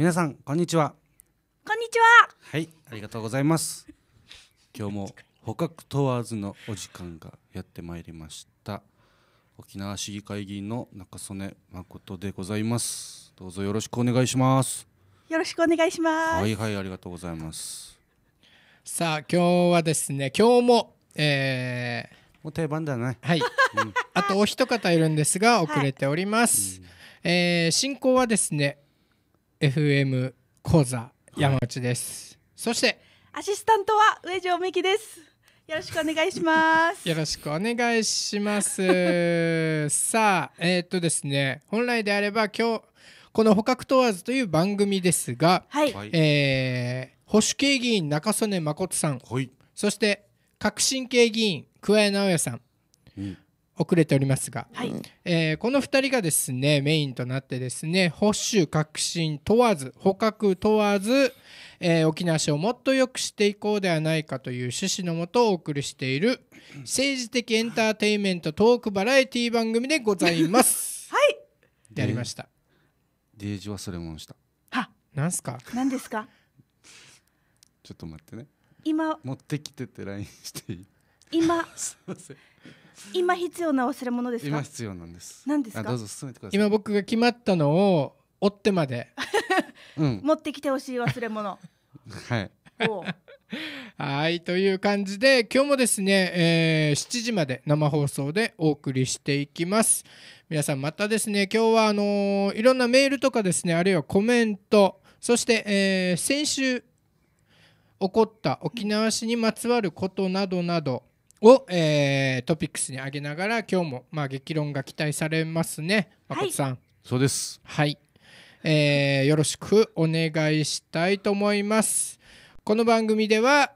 皆さんこんにちはこんにちははいありがとうございます今日も捕獲問わずのお時間がやってまいりました沖縄市議会議員の中曽根誠でございますどうぞよろしくお願いしますよろしくお願いしますはいはいありがとうございますさあ今日はですね今日もえー、もう定番だねはい、うん、あとお一方いるんですが遅れております、はいえー、進行はですね FM 講座山内です、はい、そしてアシスタントは上条美希ですよろしくお願いします。よろしくお願いします。さあ、えっ、とですね、本来であれば今日この捕獲問わずという番組ですが、はい、えー、保守系議員中曽根誠さん、はい、そして革新系議員桑江直也さん、うん、遅れておりますが、はい、えー、この2人がですねメインとなってですね保守革新問わず捕獲問わず、えー、沖縄市をもっと良くしていこうではないかという趣旨のもとお送りしている政治的エンターテインメントトークバラエティ番組でございます。はいやりました。デージ忘れ物した。は、なんすか。なんですか。ちょっと待ってね。今持ってきててラインしていい。今。すみません。今必要な忘れ物です今必要なんです何ですかどうぞ進めてください今僕が決まったのを追ってまで、うん、持ってきてほしい忘れ物 はいはいという感じで今日もですね、えー、7時まで生放送でお送りしていきます皆さんまたですね今日はあのー、いろんなメールとかですねあるいはコメントそして、えー、先週起こった沖縄市にまつわることなどなどを、えー、トピックスに上げながら今日も、まあ、激論が期待されますね誠さん、はい、そうですはい、えー、よろしくお願いしたいと思いますこの番組では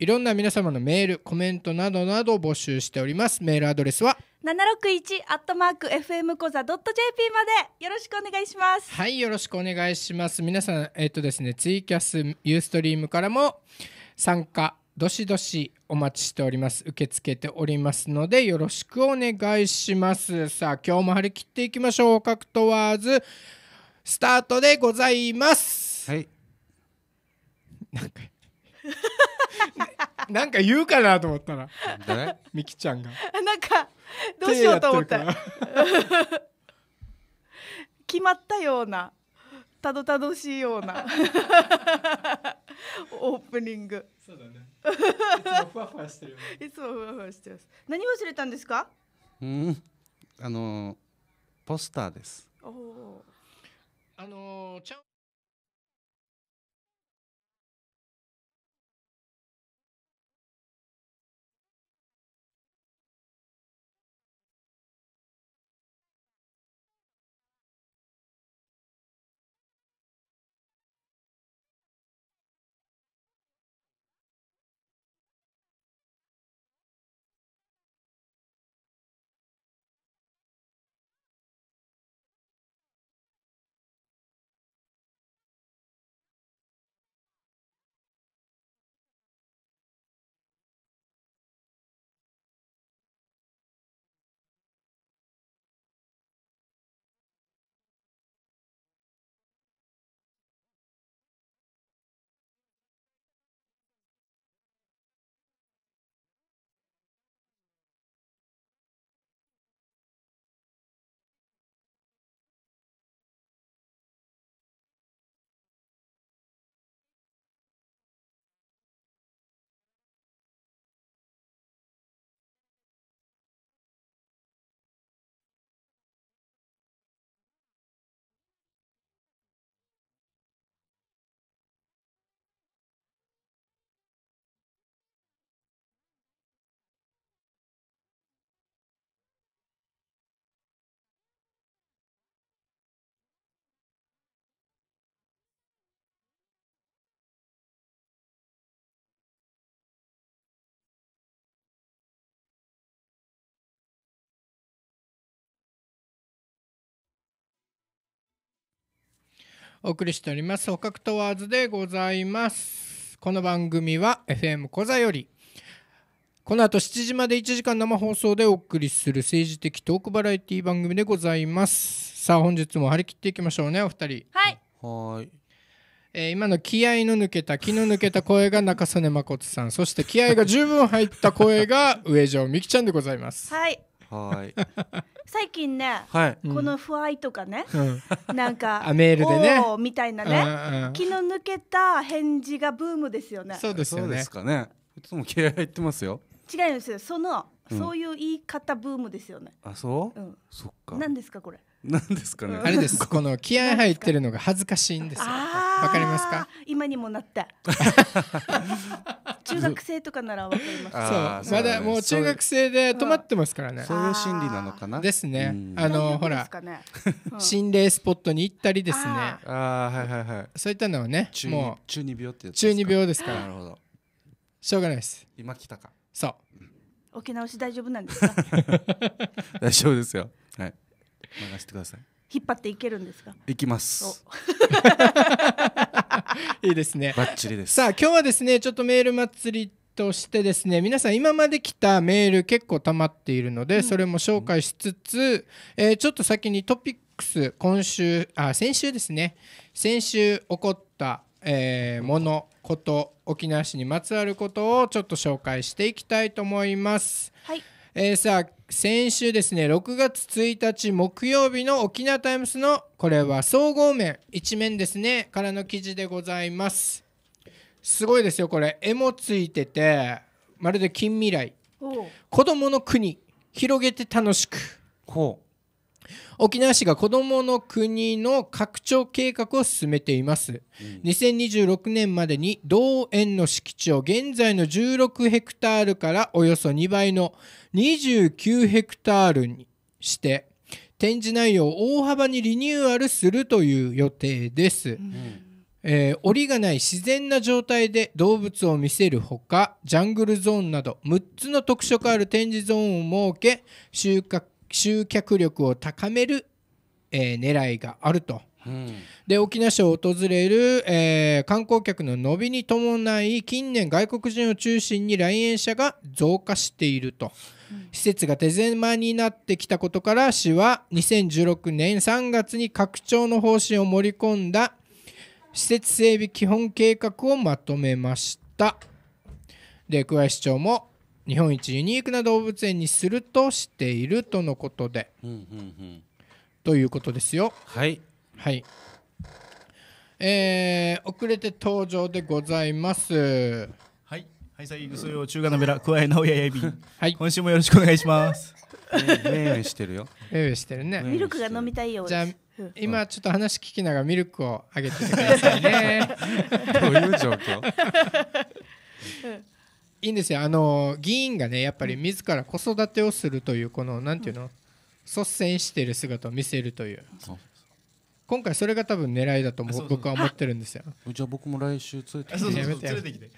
いろんな皆様のメールコメントなどなど募集しておりますメールアドレスは七六一アットマーク fm コ座ドット jp までよろしくお願いします。はい、よろしくお願いします。皆さんえっ、とですね、ツイキャスユーストリームからも参加どしどしお待ちしております受け付けておりますのでよろしくお願いしますさあ今日も張り切っていきましょう格闘ワーズスタートでございますはいなんか なんか言うかなと思ったら誰みきちゃんがなんかどうしようと思った決まったようなたどたどしいような オープニングそうだねつもふわふわしてる。いつもふわふわしてます。何忘れたんですか。うん、あのポスターです。おお。あのちゃん。お送りしております捕獲ワーズでございますこの番組は FM 小座よりこの後7時まで1時間生放送でお送りする政治的トークバラエティ番組でございますさあ本日も張り切っていきましょうねお二人はいはいえー、今の気合の抜けた気の抜けた声が中曽根誠さんそして気合が十分入った声が上条美希ちゃんでございますはいはい 最近ね、はいこの不愛とかね、なんか あメールでねみたいなね、うんうん気の抜けた返事がブームですよねそうですよそうです。かね。いつも気合い入ってますよ。違いんすよその、そういう言い方ブームですよねあ、そうう。んそっか。何ですかこれ何ですかね。あれです。この気合入ってるのが恥ずかしいんですよ。わかりますか。今にもなった。中学生とかならわかります。そう、まだもう中学生で止まってますからね。そういう心理なのかな。ですね。あのほら心霊スポットに行ったりですね。ああはいはいはい。そういったのはね、もう中二病って中二病ですから。なるほど。しょうがないです。今来たか。そう。置き直し大丈夫なんですか。大丈夫ですよ。はい。任せてください引っ張っていけるんですかいきます いいですねバッチリですさあ今日はですねちょっとメール祭りとしてですね皆さん今まで来たメール結構溜まっているので、うん、それも紹介しつつ、うん、えー、ちょっと先にトピックス今週あ先週ですね先週起こった、えー、ものこと沖縄市にまつわることをちょっと紹介していきたいと思います。はいえー、さあ先週ですね6月1日木曜日の沖縄タイムスのこれは総合面一面ですねからの記事でございますすごいですよこれ絵もついててまるで近未来子どもの国広げて楽しくほ沖縄市が子どもの国の拡張計画を進めています、うん、2026年までに同園の敷地を現在の16ヘクタールからおよそ2倍の29ヘクタールにして展示内容を大幅にリニューアルするという予定です、うんえー、檻がない自然な状態で動物を見せるほかジャングルゾーンなど6つの特色ある展示ゾーンを設け収穫集客力を高める、えー、狙いがあると。うん、で沖縄市を訪れる、えー、観光客の伸びに伴い近年外国人を中心に来園者が増加していると、うん、施設が手狭になってきたことから市は2016年3月に拡張の方針を盛り込んだ施設整備基本計画をまとめましたで桑井市長も日本一ユニークな動物園にするとしているとのことで、うんうんうん、ということですよはいはいえー、遅れて登場でございますはいはいさいぐすよ中華のべら加えなおややはい今週もよろしくお願いしますメンしてるよメンしてるねミルクが飲みたいよじゃ今ちょっと話聞きながらミルクをあげてくださいね どういう状況いいんですよあの議員がねやっぱり自ら子育てをするというこのなんていうの、率先している姿を見せるという今回それが多分狙いだと僕は思ってるんですよじゃあ僕も来週連れてきて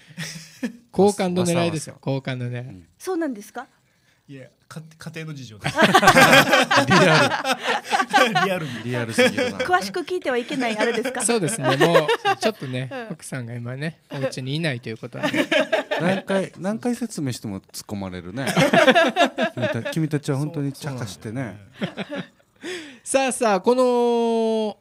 好感度狙いですよ好感度ね、うん、そうなんですかいやか家庭の事情です リアルリアルにリアルすぎるな詳しく聞いてはいけないあれですかそうですねもうちょっとね、うん、奥さんが今ねお家にいないということは、ね。で何回何回説明しても突っ込まれるね 君たちは本当に茶化してねさあさあこの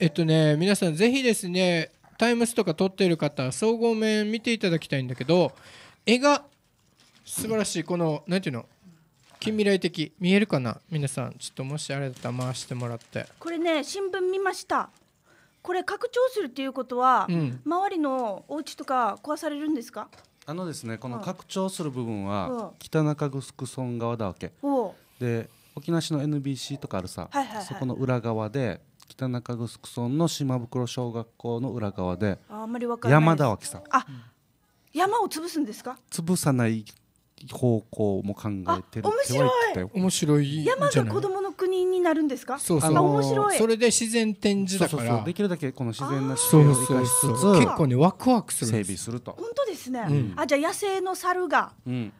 えっとね皆さんぜひですねタイムスとか撮っている方総合面見ていただきたいんだけど絵が素晴らしいこのなんていうの近未来的見えるかな皆さんちょっともしあれだったら回してもらってこれね新聞見ましたこれ拡張するっていうことは、うん、周りのお家とか壊されるんですかあのですねこの拡張する部分は北中城村側だわけで沖縄市の NBC とかあるさ、はいはいはい、そこの裏側で北中城村の島袋小学校の裏側で山田脇さあ、うん、山を潰すんですか潰さない方向も考えてる面白い面白い山が子供の国になるんですかそうそう面白いそれで自然展示だからできるだけこの自然な姿勢を生かしつつ結構ねワクワクする整備すると本当ですね、うん、あじゃあ野生の猿が、うん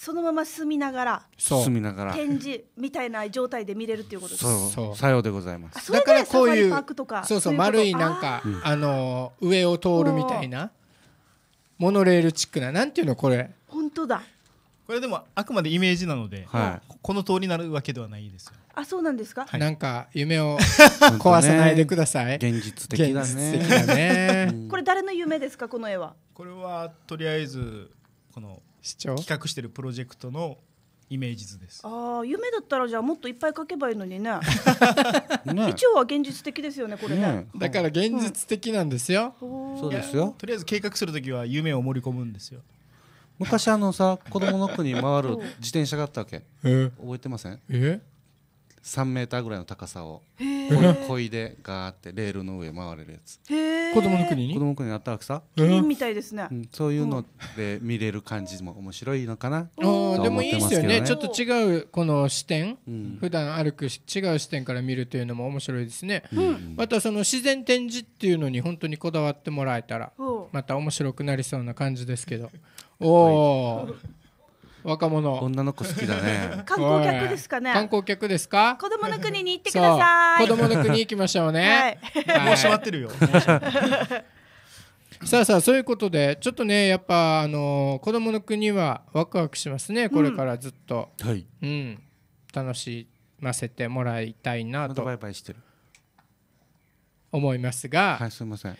そのまま住みながら住みながら展示みたいな状態で見れるっていうことですそう作用でございますだからこういうークとかそうそう丸いなんかあの上を通るみたいなモノレールチックななんていうのこれ本当だこれでもあくまでイメージなので、はい、この通りになるわけではないですよあそうなんですか、はい、なんか夢を 壊さないでください、ね、現実的だね、ね、これ誰の夢ですかこの絵はこれはとりあえずこの企画してるプロジェクトのイメージ図ですああ夢だったらじゃあもっといっぱい書けばいいのにね ね、一応は現実的ですよねこれね、ね、だから現実的なんですよ、うん、そうですよとりあえず計画する時は夢を盛り込むんですよ昔あのさ 子供の国回る自転車があったわけ覚えてませんえ3メーターぐらいの高さをこいでガーってレールの上回れるやつ子供の国に子供の国にあったわけさキリンみたいですね、うん、そういうので見れる感じも面白いのかな、うあでもいいですよねちょっと違うこの視点、うん、普段歩く違う視点から見るというのも面白いですね、うん、またその自然展示っていうのに本当にこだわってもらえたらまた面白くなりそうな感じですけどおお。若者女の子好きだね 観光客ですかね観光客ですか子供の国に行ってください子供の国行きましょうね、もう閉まってるよ さあさあそういうことでちょっとねやっぱあの子供の国はワクワクしますねこれからずっと、うん、はい、うん、楽しませてもらいたいなと、バイバイしてる思いますがはいすみません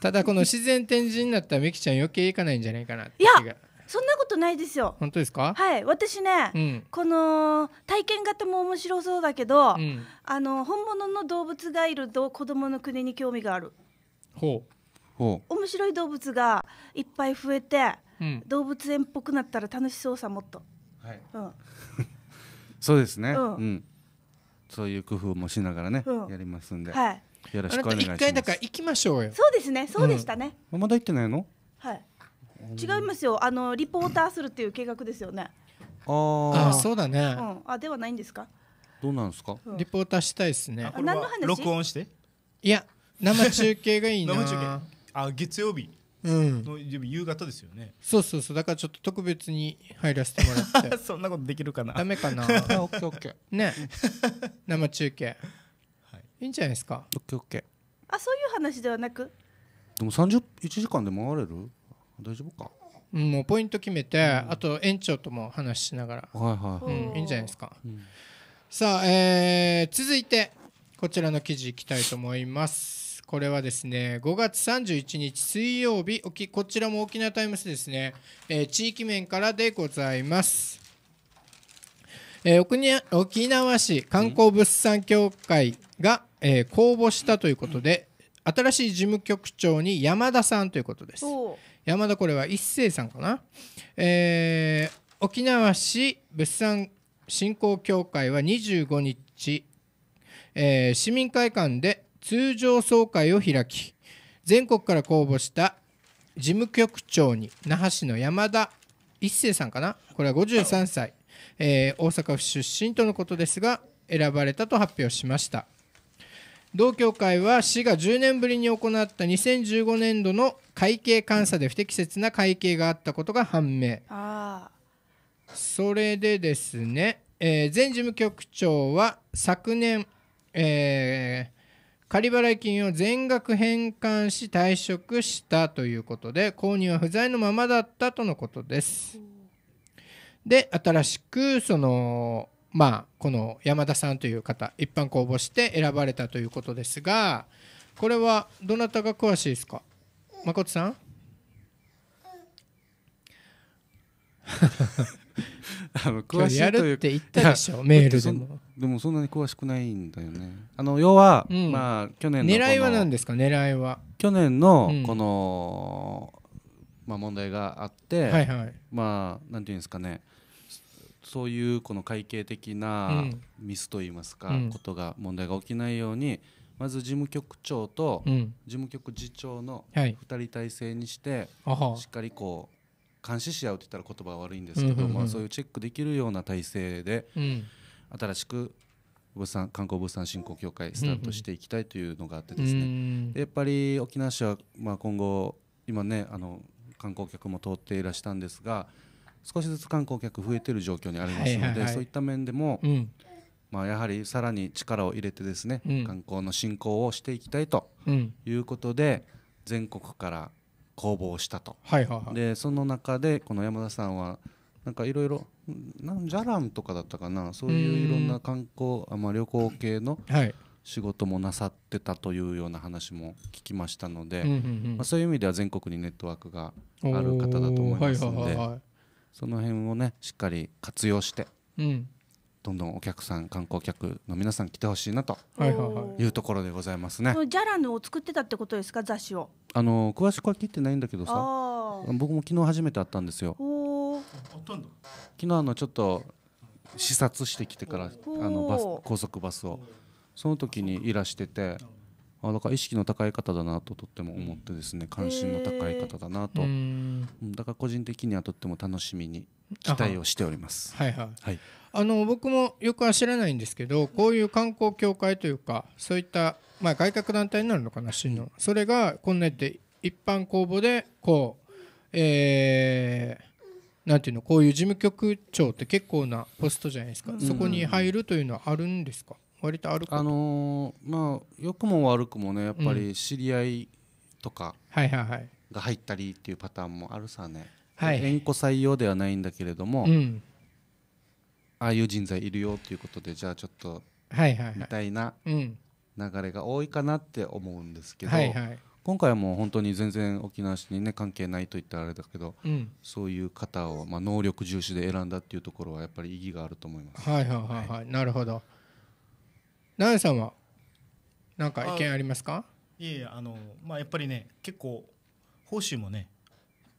ただこの自然展示になったらみきちゃん余計行かないんじゃないかなっていやそんなことないですよ本当ですかはい私ね、うん、この体験型も面白そうだけど、うん、あの本物の動物がいると子供の国に興味があるほうほう面白い動物がいっぱい増えて、うん、動物園っぽくなったら楽しそうさもっとはい、うん、そうですね、うんそういう工夫もしながらね、やりますんで、はいよろしくお願いします。一回だから行きましょうよ。そうですね、そうでしたね。うん、まだ行ってないの？はい。違いますよ。あのリポーターするっていう計画ですよね。ああ、そうだね。うん、あではないんですか？どうなんですか？リポーターしたいですね。何の話？録音して？いや、生中継がいいな。生中継。あ、月曜日。うん、の夕方ですよねそうそうそうだからちょっと特別に入らせてもらって そんなことできるかなダメかなオ オッッケケーーね生中継いいんじゃないですかオッケーオッケーあそういう話ではなくでも三十一時間で回れる大丈夫かうんもうポイント決めて、あと園長とも話しながら、はいはい、うん、いいんじゃないですか、うんさあ、えー、続いてこちらの記事いきたいと思いますこれはですね5月31日水曜日こちらも沖縄タイムスですね、えー、地域面からでございますえー、沖縄市観光物産協会が、えー、公募したということで、新しい事務局長に山田さんということです。山田これは一星さんかな、えー、沖縄市物産振興協会は25日、えー、市民会館で通常総会を開き全国から公募した事務局長に那覇市の山田一星さんかなこれは53歳、えー、大阪府出身とのことですが選ばれたと発表しました。同協会は市が10年ぶりに行った2015年度の会計監査で不適切な会計があったことが判明それでですね、えー、前事務局長は昨年、えー仮払い金を全額返還し退職したということで購入は不在のままだったとのことです。で新しくそのまあ、この山田さんという方一般公募して選ばれたということですがこれはどなたが詳しいですか誠さんあの やるって言ったでしょメールでもでもそんなに詳しくないんだよねあの要は、うん、まあ去年の狙いは何ですか狙いは去年のこの、うん、まあ問題があって、はいはい、まあなんていうんですかねそういうこの会計的なミスといいますか、うん、ことが問題が起きないようにまず事務局長と事務局次長の2人体制にして、しっかりこう監視し合うって言ったら言葉は悪いんですけど、まあ、そういうチェックできるような体制で、新しく物産観光物産振興協会スタートしていきたいというのがあってですね、やっぱり沖縄市はまあ今後今ねあの観光客も通っていらしたんですが少しずつ観光客増えてる状況にありますので、そういった面でも、まあ、やはりさらに力を入れてですね、観光の振興をしていきたいということで、全国から公募をしたと、でその中でこの山田さんはなんかいろいろじゃらんとかだったかなそういういろんな観光あ、まあ、旅行系の仕事もなさってたというような話も聞きましたので、まあ、そういう意味では全国にネットワークがある方だと思いますので。その辺をねしっかり活用して、うん、どんどんお客さん観光客の皆さん来てほしいなというところでございますね。ジャラヌを作ってたってことですか雑誌を。あの詳しくは聞いてないんだけどさ僕も昨日初めて会ったんですよ。昨日あのちょっと視察してきてからあのバス高速バスをその時にいらしてて。あだから意識の高い方だなととっても思ってですね、関心の高い方だなと、えー、だから個人的にはとっても楽しみに期待をしております。はいはい、はい、あの僕もよくは知らないんですけどこういう観光協会というかそういった、まあ、外郭団体になるのかな市の、うん、それがこんなやって一般公募でこう、えー、なんていうのこういう事務局長って結構なポストじゃないですか、そこに入るというのはあるんですか、割と歩くあのー、まあ良くも悪くもねやっぱり知り合いとかが入ったりっていうパターンもあるさね、はい、縁採用ではないんだけれども、うん、ああいう人材いるよということでじゃあちょっとみたいな流れが多いかなって思うんですけど、はいはい、今回はもう本当に全然沖縄市にね関係ないといったらあれだけど、うん、そういう方をまあ能力重視で選んだっていうところはやっぱり意義があると思います。はいはいはいはい、はい、なるほどナナさんはなんか意見ありますかいやいやあの、まあ、やっぱりね結構報酬もね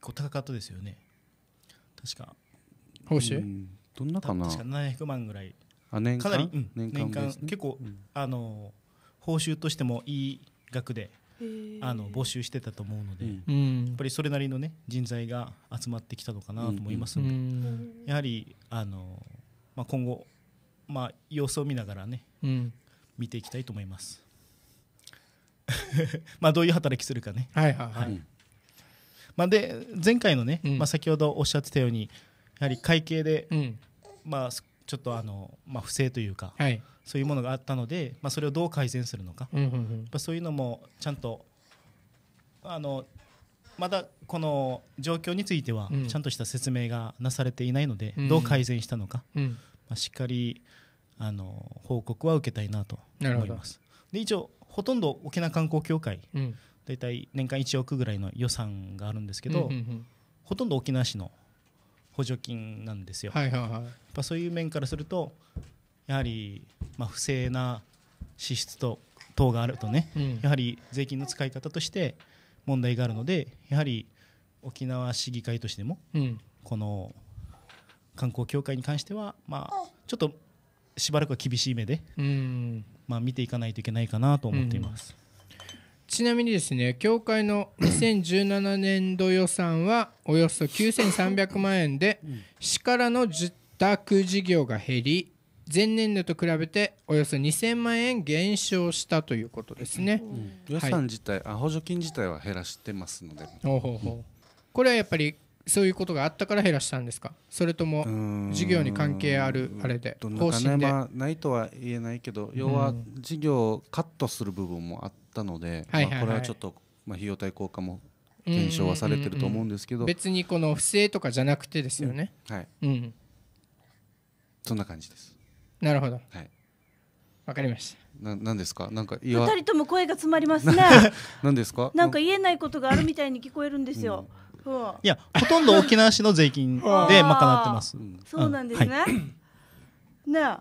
結構高かったですよね確か報酬、うんどんなかな確か7 0万ぐらいあ年間かなり、うん、年間、ね、結構、うん、あの報酬としてもいい額であの募集してたと思うので、うん、やっぱりそれなりのね人材が集まってきたのかなと思いますので、うん、やはりあの、まあ、今後、まあ、様子を見ながらね、うん、見ていきたいと思います まあどういう働きするかねはいはいはい、うんまあ、で前回のね、うんまあ、先ほどおっしゃってたようにやはり会計で、うんまあ、ちょっとあの、まあ、不正というか、はい、そういうものがあったので、まあ、それをどう改善するのか、うんうんうん、まそういうのもちゃんとあのまだこの状況についてはちゃんとした説明がなされていないので、うん、どう改善したのか、うんまあ、しっかりあの報告は受けたいなと思いますで一応ほとんど沖縄観光協会、うん、大体年間1億ぐらいの予算があるんですけど、うんうんうん、ほとんど沖縄市の補助金なんですよ、はいはいはい、やっぱそういう面からするとやはり、まあ、不正な支出と等があるとね、うん、やはり税金の使い方として問題があるのでやはり沖縄市議会としても、うん、この観光協会に関しては、まあ、ちょっとしばらくは厳しい目で、まあ、見ていかないといけないかなと思っています、うん、ちなみにですね協会の2017年度予算はおよそ9300万円で、うん、市からの受託事業が減り前年度と比べておよそ2000万円減少したということですね、うん、予算自体、はい、補助金自体は減らしてますのでこれはやっぱりそういうことがあったから減らしたんですかそれとも事業に関係あるあれで方針でないとは言えないけど要は事業をカットする部分もあったので、まあ、これはちょっと、まあ、費用対効果も検証はされてると思うんですけど別にこの不正とかじゃなくてですよね、はい、うん、そんな感じですなるほどはいわかりましたななんですかなんか言二人とも声が詰まりますね なんですかなんか言えないことがあるみたいに聞こえるんですよ、うんいやほとんど沖縄市の税金で賄ってます、そうなんですね、ね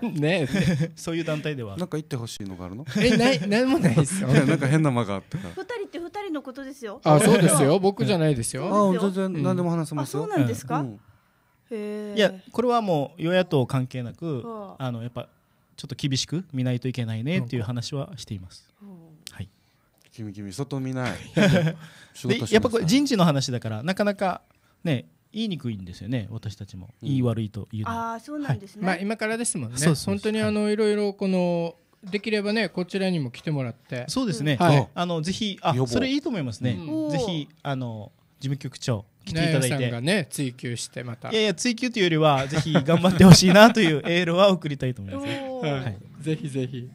え ねえ そういう団体ではなんか言ってほしいのがあるの えない何もないですよなんか変な間があったから二人って二人のことですよあそうですよ僕じゃないですよあ全然何でも話せますそうなんですか、ういやこれはもう与野党関係なくあのやっぱちょっと厳しく見ないといけないねっていう話はしています。君君外見ない やっぱこれ人事の話だからなかなかね言いにくいんですよね私たちも、うん、いい悪いというのはあそうなんですね、はい、まあ今からですもんね本当にあのいろいろこのできればねこちらにも来てもらってそうですね、はい、あのぜひあそれいいと思いますね、うん、ぜひあの事務局長来ていただいて、がね追求してまたいやいや追求というよりはぜひ頑張ってほしいなというエールは送りたいと思います、はい、ぜひぜひ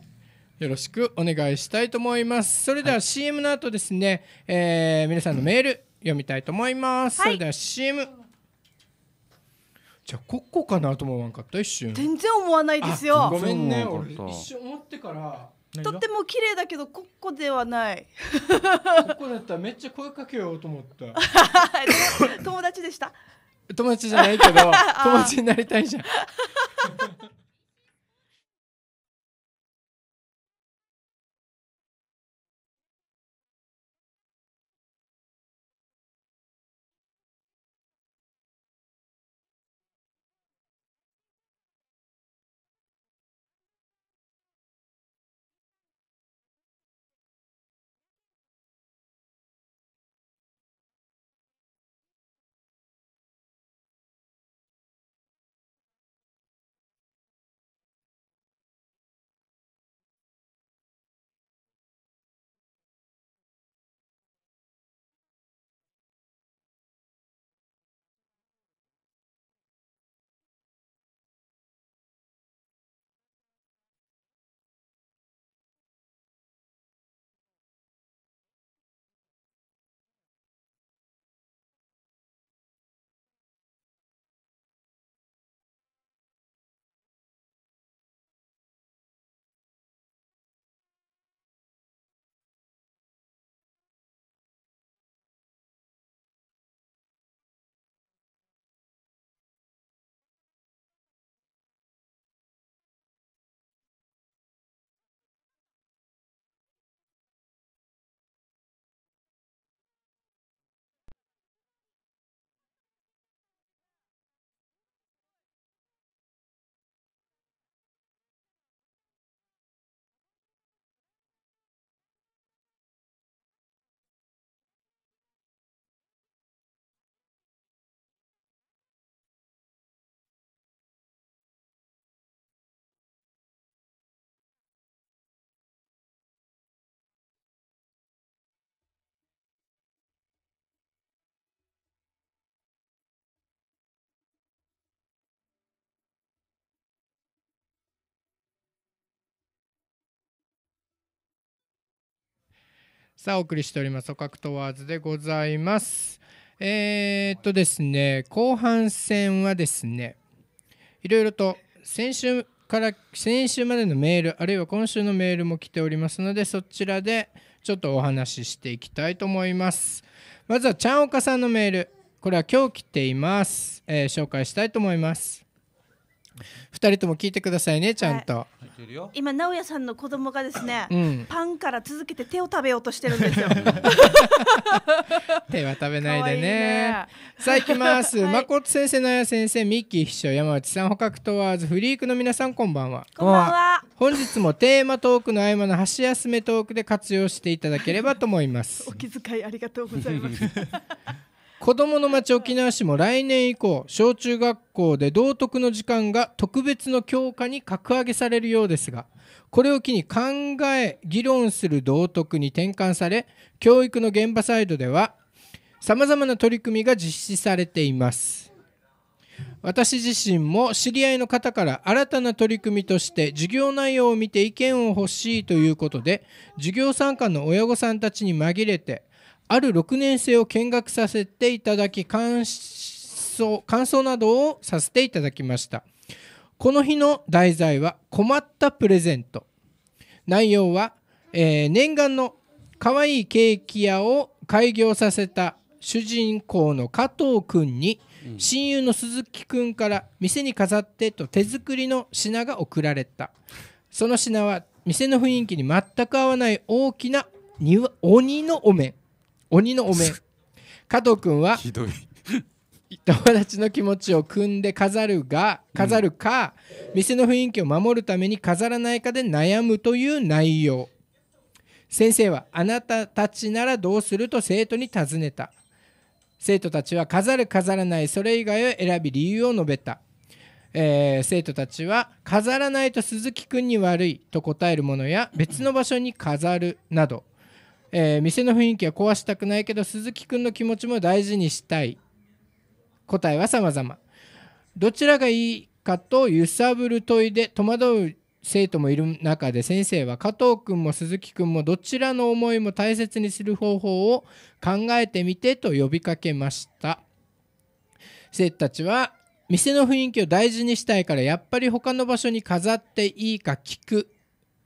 よろしくお願いしたいと思いますそれでは CM の後ですね、はい、えー、皆さんのメール読みたいと思います、はい、それでは CM じゃあこッコかなと思わんかった一瞬全然思わないですよごめんね俺一瞬思ってからとっても綺麗だけどここではない ここだったらめっちゃ声かけようと思った 友達でした友達じゃないけど 友達になりたいじゃんさあお送りしております「おかくとわーず」でございますえー、っとですね後半戦はですねいろいろと先週から先週までのメールあるいは今週のメールも来ておりますのでそちらでちょっとお話ししていきたいと思いますまずはちゃんおかさんのメールこれは今日来ています、えー、紹介したいと思います2人とも聞いてくださいねちゃんと、はい、今直哉さんの子供がですね、うん、パンから続けて手を食べようとしてるんですよ 手は食べないでね、ね、さあいきます、はい、先生直哉先生ミッキー秘書山内さん捕獲問わずフリークの皆さんこんばんはこんばんは本日もテーマトークの合間の箸休めトークで活用していただければと思います お気遣いありがとうございます子どもの町沖縄市も来年以降小中学校で道徳の時間が特別の教科に格上げされるようですがこれを機に考え議論する道徳に転換され教育の現場サイドではさまざまな取り組みが実施されています私自身も知り合いの方から新たな取り組みとして授業内容を見て意見を欲しいということで授業参観の親御さんたちに紛れてある6年生を見学させていただき感想感想などをさせていただきましたこの日の題材は困ったプレゼント内容は、えー、念願の可愛いケーキ屋を開業させた主人公の加藤君に親友の鈴木君から店に飾ってと手作りの品が贈られたその品は店の雰囲気に全く合わない大きな鬼のお面鬼のお面加藤君はひどい 友達の気持ちを汲んで飾るが飾るか、うん、店の雰囲気を守るために飾らないかで悩むという内容先生はあなたたちならどうすると生徒に尋ねた生徒たちは飾る飾らないそれ以外を選び理由を述べた、えー、生徒たちは飾らないと鈴木くんに悪いと答えるものや別の場所に飾るなどえー、店の雰囲気は壊したくないけど鈴木くんの気持ちも大事にしたい答えは様々どちらがいいかと揺さぶる問いで戸惑う生徒もいる中で先生は加藤くんも鈴木くんもどちらの思いも大切にする方法を考えてみてと呼びかけました生徒たちは店の雰囲気を大事にしたいからやっぱり他の場所に飾っていいか聞く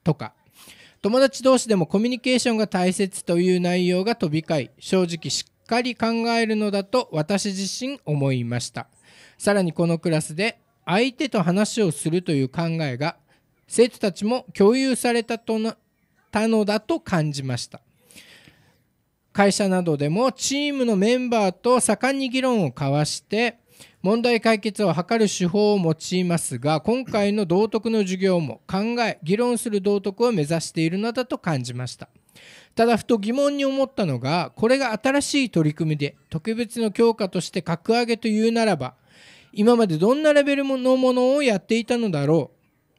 とか友達同士でもコミュニケーションが大切という内容が飛び交い、正直しっかり考えるのだと私自身思いました。さらにこのクラスで相手と話をするという考えが生徒たちも共有されたとなたのだと感じました。会社などでもチームのメンバーと盛んに議論を交わして問題解決を図る手法を用いますが今回の道徳の授業も考え議論する道徳を目指しているのだと感じましたただふと疑問に思ったのがこれが新しい取り組みで特別の教科として格上げというならば今までどんなレベルのものをやっていたのだろ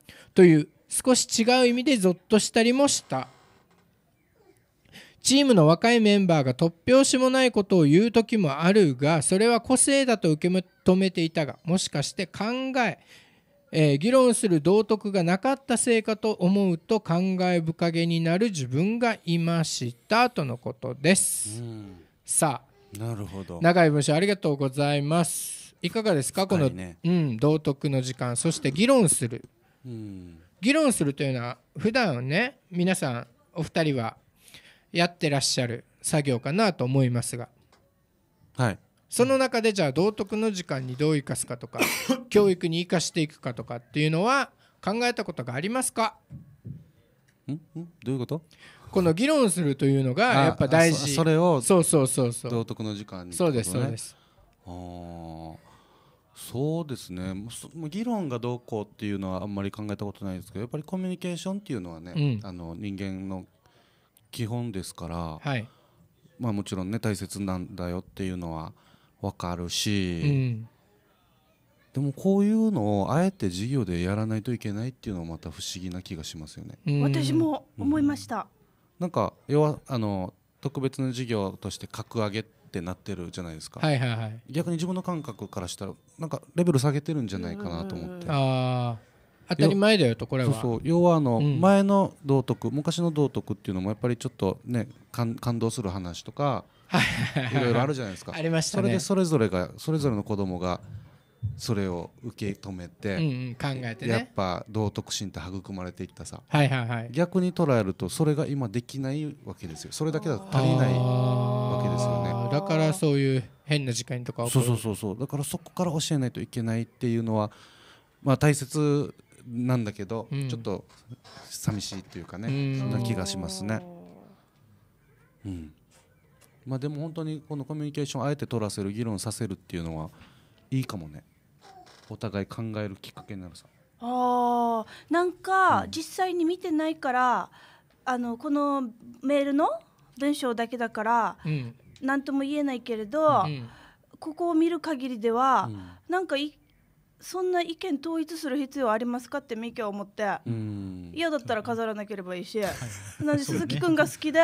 うという少し違う意味でゾッとしたりもしたチームの若いメンバーが突拍子もないことを言う時もあるがそれは個性だと受け止めていたがもしかして考ええー、議論する道徳がなかったせいかと思うと感慨深げになる自分がいましたとのことです。うん、さあなるほど長い文章ありがとうございます。いかがですか、ね、この、うん、道徳の時間そして議論する、うん、議論するというのは普段ね皆さんお二人はやってらっしゃる作業かなと思いますが、はい、その中でじゃあ道徳の時間にどう生かすかとか 教育に生かしていくかとかっていうのは考えたことがありますかんんどういうことこの議論するというのがやっぱ大事それをそうそうそうそう道徳の時間に、ね、そうですそうですあそうですね議論がどうこうっていうのはあんまり考えたことないですけどやっぱりコミュニケーションっていうのはね、うん、あの人間の基本ですから、はい、まあ、もちろんね大切なんだよっていうのは分かるし、うん、でもこういうのをあえて授業でやらないといけないっていうのはまた不思議な気がしますよね。私も思いました、なんか要はあの特別な授業として格上げってなってるじゃないですか、はいはいはい、逆に自分の感覚からしたらなんかレベル下げてるんじゃないかなと思って。あ当たり前だよとこれはそうそう要はあの前の道徳、昔の道徳っていうのもやっぱりちょっとね感動する話とかいろいろあるじゃないですかありました、ね、それでそれぞれがそれぞれの子供がそれを受け止めて、うんうん、考えて、ね、やっぱ道徳心って育まれていったさ、はいはいはい、逆に捉えるとそれが今できないわけですよそれだけだと足りないわけですよねだからそういう変な時間とかそうそうそうそうだからそこから教えないといけないっていうのはまあ大切なんだけど、うん、ちょっと寂しいというかね、そんな気がしますね。うん、まあでも本当にこのコミュニケーションあえて取らせる議論させるっていうのはいいかもねお互い考えるきっかけになるさ。あなんか実際に見てないから、あのこのメールの文章だけだから、何とも言えないけれど、うん、ここを見る限りでは、うん、なんかそんな意見統一する必要ありますかってミキは思って嫌だったら飾らなければいいし、同じ鈴木君が好きで、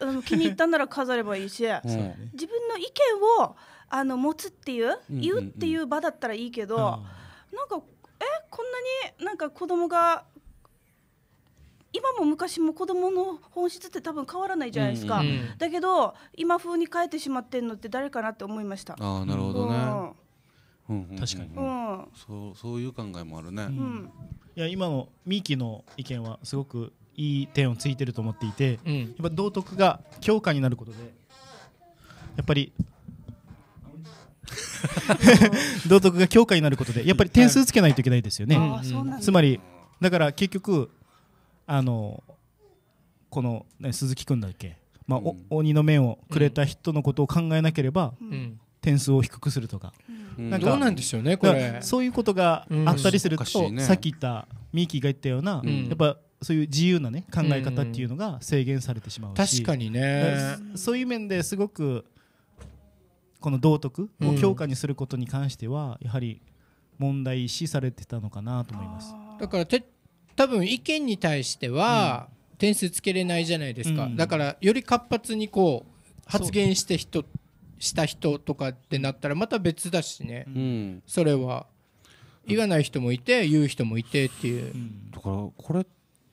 う気に入ったんなら飾ればいいし、自分の意見をあの持つっていう言うっていう場だったらいいけど、なんかえこんなになんか子供が今も昔も子供の本質って多分変わらないじゃないですか、だけど今風に変えてしまってるのって誰かなって思いました。あなるほどね、うん確かに、うんそうそういう考えもあるね、うん、いや今のミーキの意見はすごくいい点をついてると思っていて、うん、やっぱ道徳が強化になることでやっぱり 道徳が強化になることでやっぱり点数つけないといけないですよね、つまりだから結局あのこの、ね、鈴木君だっけ、まあ、うん、鬼の面をくれた人のことを考えなければ、うん、点数を低くするとか、うん、なんかどうなんでしょうねこれそういうことがあったりすると、ね、さっき言ったミーキーが言ったような、うん、やっぱそういう自由なね考え方っていうのが制限されてしまうし、確かにねそういう面ですごくこの道徳を強化にすることに関しては、やはり問題視されてたのかなと思いますだからて多分意見に対しては、点数つけれないじゃないですか、うん、だからより活発にこう発言して人ってした人とかってなったらまた別だしね、うん、それは言わない人もいて言う人もいてっていう、うん、だからこれっ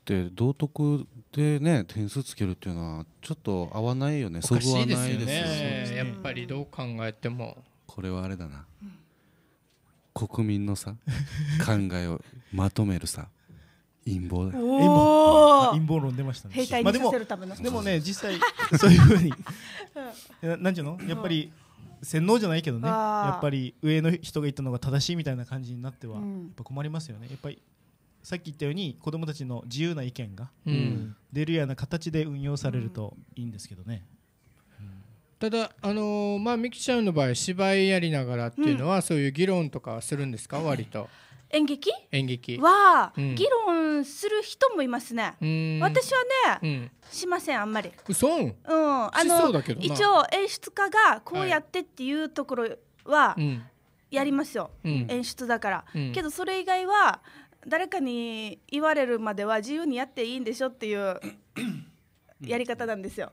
て道徳でね点数つけるっていうのはちょっと合わないよねそこはないですよね、ね、やっぱりどう考えてもこれはあれだな、国民のさ考えをまとめるさ陰謀だ陰謀陰謀論出ましたね兵隊にさせるための、でもね実際 そういうふうに、なんていうのやっぱり洗脳じゃないけどねやっぱり上の人が言ったのが正しいみたいな感じになっては、やっぱ困りますよねやっぱりさっき言ったように子どもたちの自由な意見が、出るような形で運用されるといいんですけどね、ただあのー、まあみきちゃんの場合芝居やりながらっていうのは、そういう議論とかするんですか割と演劇演劇は議論する人もいますね、私はね、うん、しませんあんまり嘘うんあの一応演出家がこうやってっていうところはやりますよ、うん、演出だから、けどそれ以外は誰かに言われるまでは自由にやっていいんでしょっていうやり方なんですよ、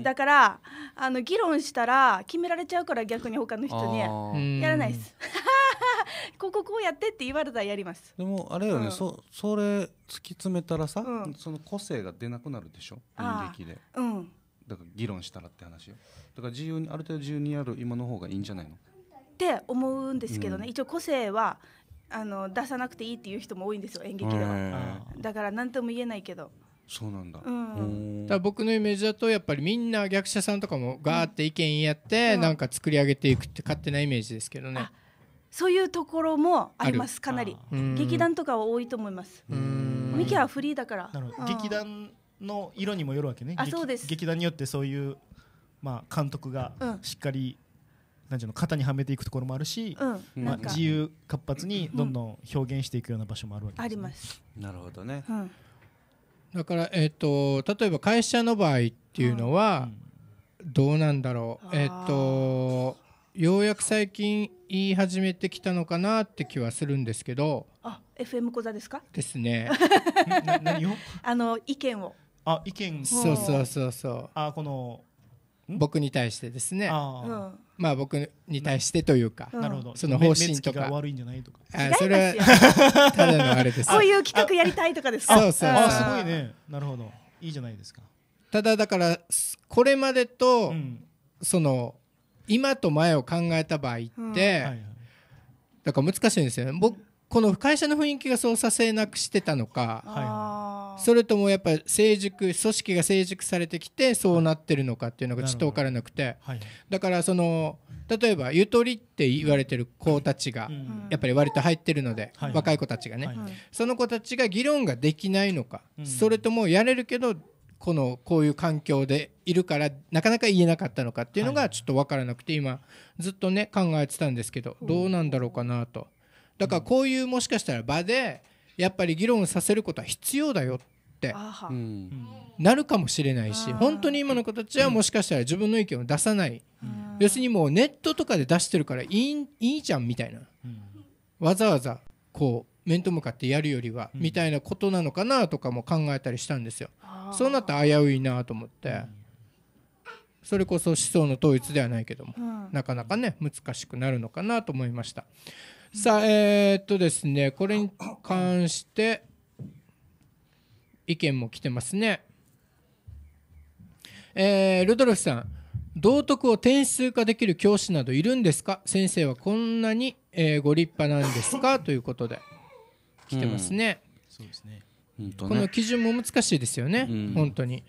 だからあの議論したら決められちゃうから逆に他の人にやらないですこここうやってって言われたらやりますでもあれよね、うん、そそれ突き詰めたらさ、うん、その個性が出なくなるでしょ演劇で、うん、だから議論したらって話よだから自由にある程度自由にある今の方がいいんじゃないのって思うんですけどね、一応個性はあの出さなくていいっていう人も多いんですよ演劇では、だから何とも言えないけどそうなんだ,、うん、だ僕のイメージだとやっぱりみんな役者さんとかもガーって意見言い合って、なんか作り上げていくって勝手なイメージですけどね。うんそういうところもありますかなり劇団とかは多いと思いますミキはフリーだから劇団の色にもよるわけねあそうです劇団によってそういう、まあ、監督がしっかり、うん、なんていうの肩にはめていくところもあるし、うん、まあ、自由活発にどんどん表現していくような場所もあるわけです、ね、ありますなるほどね、うん、だから、えーと、例えば会社の場合っていうのは、どうなんだろうえっ、ー、とようやく最近言い始めてきたのかなって気はするんですけどあ FM 講座ですかですね 何をあの意見をあ意見そうそうそうそうあこの僕に対してですねあ、まあ僕に対してというか、なるほどその方針とか悪いんじゃないとかあそれはただのあれですそういう企画やりたいとかですそうそうあすごいねなるほどいいじゃないですかただだからこれまでと、うその今と前を考えた場合って、はいはい、だから難しいんですよね僕この会社の雰囲気がそうさせなくしてたのか、はい、それともやっぱ成熟組織が成熟されてきてそうなってるのかっていうのがちょっと分からなくて、はい、だからその例えばゆとりって言われてる子たちがやっぱり割と入ってるので、うん、若い子たちがね、はい、その子たちが議論ができないのか、それともやれるけどこのこういう環境でいるからなかなか言えなかったのかっていうのがちょっと分からなくて今ずっとね考えてたんですけどどうなんだろうかなとだからこういうもしかしたら場でやっぱり議論させることは必要だよってなるかもしれないし本当に今の子たちはもしかしたら自分の意見を出さない要するにもうネットとかで出してるからいいいいじゃんみたいなわざわざこう面と向かってやるよりは、みたいなことなのかなとかも考えたりしたんですよ。そうなったら危ういなと思って、それこそ思想の統一ではないけども、なかなかね難しくなるのかなと思いました。さあえー、っとですねこれに関して意見も来てますね。えー、ルドルフさん道徳を点数化できる教師などいるんですか先生はこんなに、えー、ご立派なんですかということで来てますね。そうですねこの基準も難しいですよね、本当に、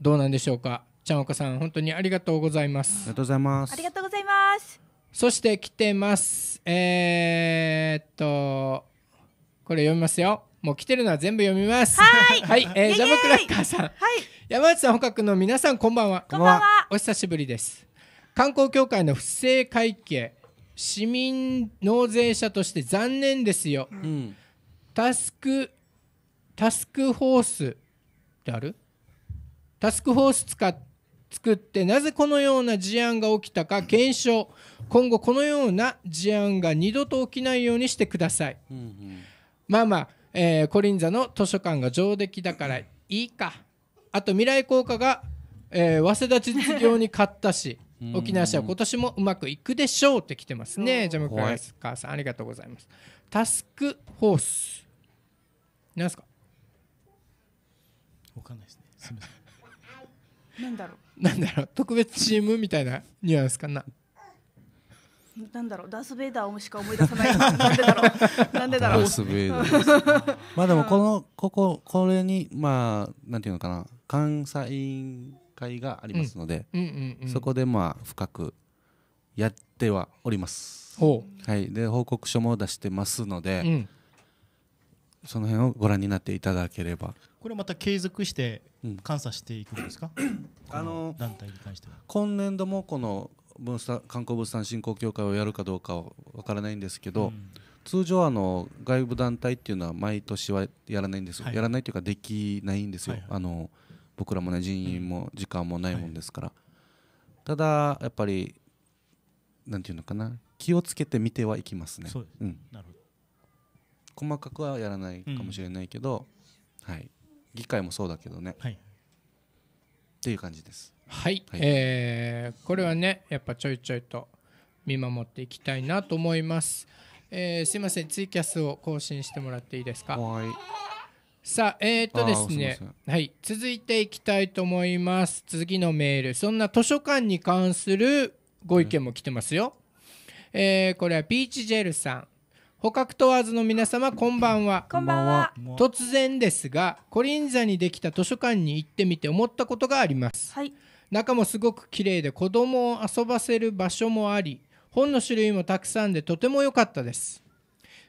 どうなんでしょうかちゃんおかさん本当にありがとうございますありがとうございますありがとうございますそして来てますえー、っとこれ読みますよもう来てるのは全部読みますはい はい、えー、ジャムクラッカーさん、はい、山内さん捕獲の皆さんこんばんはこんばんはお久しぶりです観光協会の不正会計市民納税者として残念ですよ、うん、タスクタスクホースってあるタスクフォース使作ってなぜこのような事案が起きたか検証今後このような事案が二度と起きないようにしてください、うんうん、まあまあ、えー、コリンザの図書館が上出来だからいいかあと未来効果が、えー、早稲田実業に勝ったし沖縄市は今年もうまくいくでしょうって来てますねジャムクラス母さんありがとうございますタスクフォースなんすかわかんないですねすみませんなんだろうなんだろう特別チームみたいなニュアンスかななんだろうダース・ベイダーしか思い出さないなんでだろうなんでだろうダース・ベイダーまあでもこのこここれにまあなんていうのかな関西会がありますので、そこでまあ深くやってはおります。はい、で報告書も出してますので、うん、その辺をご覧になっていただければこれまた継続して監査していくんですか、う ん、あの団体に関しては今年度もこの物産観光物産振興協会をやるかどうかは分からないんですけど、うん、通常あの外部団体っていうのは毎年はやらないんですよ、はい、やらないというかできないんですよ。はいはい、あの僕らもね人員も時間もないもんですから、はい、ただやっぱりなんていうのかな気をつけて見てはいきますねうん、細かくはやらないかもしれないけど、うん、はい、議会もそうだけどね、はい、っていう感じですはい、はい、えー、これはねやっぱちょいちょいと見守っていきたいなと思います、えー、すいませんツイキャスを更新してもらっていいですかはいさあ、えー、っとですねはい、続いていきたいと思います。次のメール、そんな図書館に関するご意見も来てますよ。えー、これはピーチジェルさん。捕獲問わずの皆様こんばんはこんばんは突然ですがコリンザにできた図書館に行ってみて思ったことがあります、はい、中もすごく綺麗で子供を遊ばせる場所もあり本の種類もたくさんでとても良かったです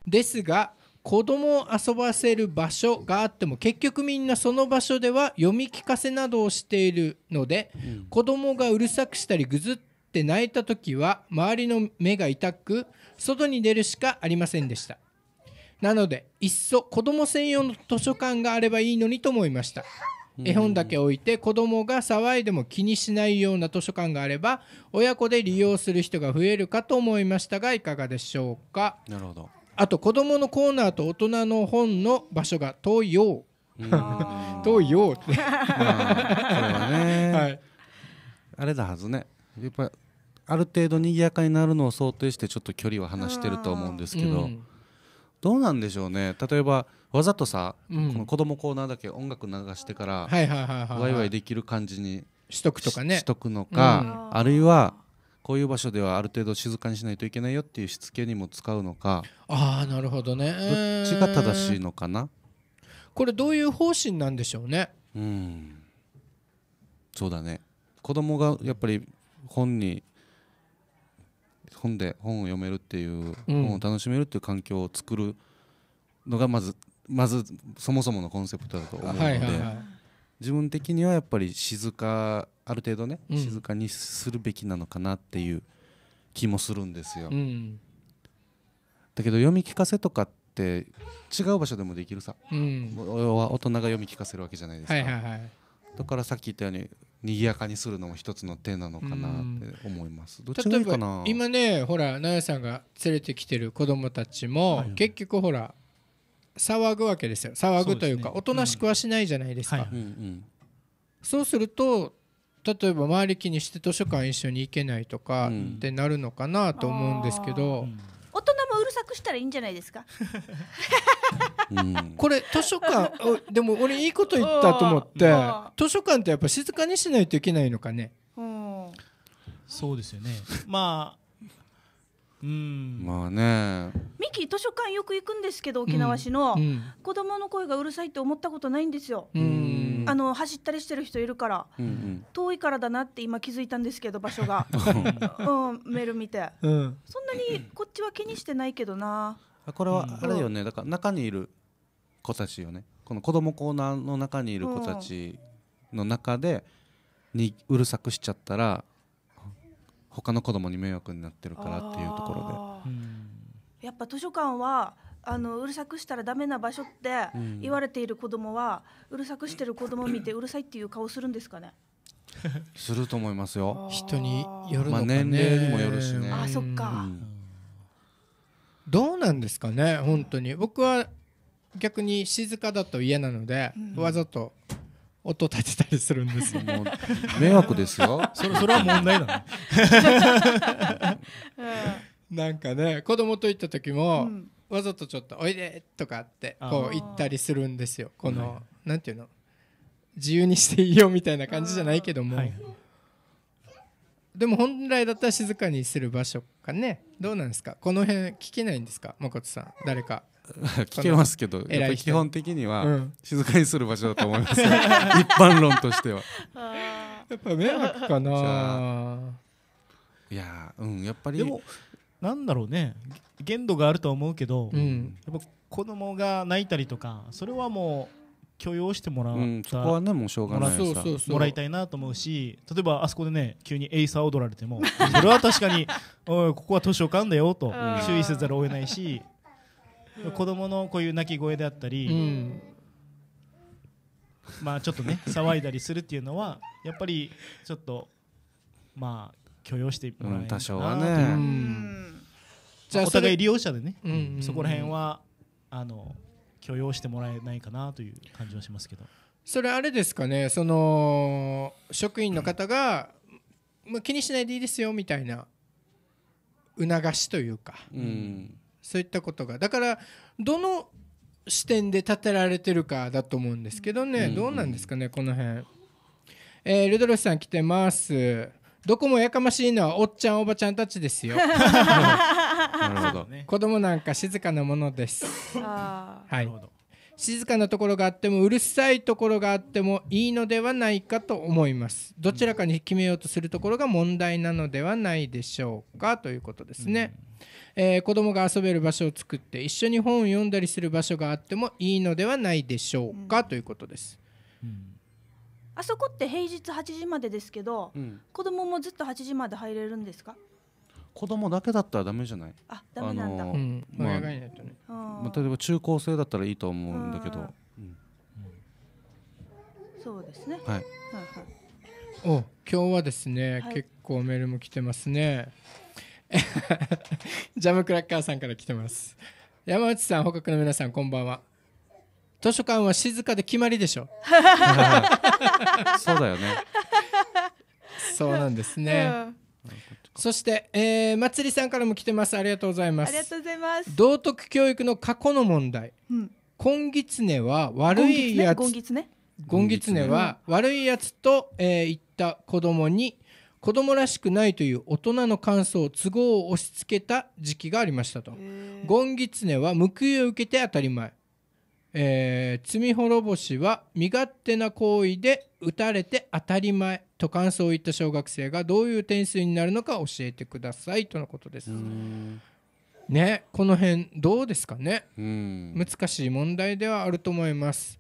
ですが子供を遊ばせる場所があっても結局みんなその場所では読み聞かせなどをしているので、うん、子供がうるさくしたりぐずって泣いた時は周りの目が痛く外に出るしかありませんでしたなのでいっそ子供専用の図書館があればいいのにと思いました絵本だけ置いて子供が騒いでも気にしないような図書館があれば親子で利用する人が増えるかと思いましたがいかがでしょうかなるほどあと子どものコーナーと大人の本の場所が遠いよう遠いようってはね、はい、あれだはずねやっぱある程度賑やかになるのを想定してちょっと距離は離してると思うんですけど、うん、どうなんでしょうね例えばわざとさ、うん、この子供コーナーだけ音楽流してからワイワイできる感じにしとくとかねしとくのか、うん、あるいはこういう場所ではある程度静かにしないといけないよっていうしつけにも使うのかああなるほどねどっちが正しいのかなこれどういう方針なんでしょうねうんそうだね子供がやっぱり本に本で本を読めるっていう、うん、本を楽しめるっていう環境を作るのがまずまずそもそものコンセプトだと思うので、はいはいはい自分的にはやっぱり静かある程度ね、うん、静かにするべきなのかなっていう気もするんですよ。うん、だけど読み聞かせとかって違う場所でもできるさ、うん、大人が読み聞かせるわけじゃないですか。はいはいはい、だからさっき言ったように賑やかにするのも一つの手なのかなって思います。うん、いえば今ねほら奈々さんが連れてきてる子供たちも、はい、結局ほら騒ぐわけですよ騒ぐというかおとなしくはしないじゃないですか、そうすると例えば周り気にして図書館一緒に行けないとかってなるのかなと思うんですけど、大人もうるさくしたらいいんじゃないですか これ図書館でも俺いいこと言ったと思って図書館ってやっぱ静かにしないといけないのかねそうですよねまあまあねミキ図書館よく行くんですけど沖縄市の、うんうん、子供の声がうるさいって思ったことないんですよ。あの走ったりしてる人いるから、うんうん、遠いからだなって今気づいたんですけど場所が、うん、メール見て、うん、そんなにこっちは気にしてないけどなこれはあれよねだから中にいる子たちよねこの子供コーナーの中にいる子たちの中でにうるさくしちゃったら他の子供に迷惑になってるからっていうところで。やっぱ図書館はあのうるさくしたらダメな場所って言われている子供は、うるさくしてる子供を見てうるさいっていう顔するんですかねすると思いますよ人によるのか、ね、年齢にもよるしねあそっか、うん、どうなんですかね本当に僕は逆に静かだと嫌なので、うん、わざと音立てたりするんですよ。もう迷惑ですよ。それそれは問題なの。なんかね子供と行った時も、うん、わざとちょっと「おいで!」とかってこう言ったりするんですよ。この、何なんていうの自由にしていいよみたいな感じじゃないけども、はい、でも本来だったら静かにする場所かねどうなんですかこの辺聞けないんですか誠さん誰か。聞けますけどやっぱ基本的には静かにする場所だと思います、ね、一般論としてはやっぱ迷惑かないやうんやっぱりでもなんだろうね限度があると思うけど、子供が泣いたりとかそれはもう許容してもらうそこはねもうしょうがないですもらいたいなと思うし例えばあそこでね急にエイサー踊られても それは確かにおいここは図書館だよと注意せざるを得ないし子供のこういう泣き声であったり、うん、まあちょっとね 騒いだりするっていうのはやっぱりちょっとまあ許容してもらえないかうん、多少はね、あお互い利用者でね、うんうんうん、そこら辺はあの許容してもらえないかなという感じはしますけどそれあれですかねその職員の方が、まあ、気にしないでいいですよみたいな促しというか、うん、そういったことがだからどの視点で立てられてるかだと思うんですけどね、うんどうなんですかねこの辺、えー、ルドルフさん来てますどこもやかましいのはおっちゃんおばちゃんたちですよ なるほど、子供なんか静かなものですはい静かなところがあってもうるさいところがあってもいいのではないかと思いますどちらかに決めようとするところが問題なのではないでしょうかということですね、うんえー、子供が遊べる場所を作って一緒に本を読んだりする場所があってもいいのではないでしょうか、うん、ということです、うん、あそこって平日8時までですけど、うん、子供もずっと8時まで入れるんですか子供だけだったらダメじゃないあダメなんだ、うんまあ、ね、まあ、例えば中高生だったらいいと思うんだけど、うん、そうですねはい、はいはい、お今日はですね、はい、結構メールも来てますね ジャムクラッカーさんから来てます。山内さん、捕獲の皆さん、こんばんは。図書館は静かで決まりでしょ。う。そうだよね。そうなんですね。うんそして、えー、まつりさんからも来てます。ありがとうございます。ありがとうございます。道徳教育の過去の問題。うん、根狐は悪いやつ。根狐。根狐は悪いやつと、えー、言った子供に子供らしくないという大人の感想都合を押し付けた時期がありましたとゴンギツネは報いを受けて当たり前、えー、罪滅ぼしは身勝手な行為で打たれて当たり前と感想を言った小学生がどういう点数になるのか教えてくださいとのことですねこの辺どうですかね難しい問題ではあると思います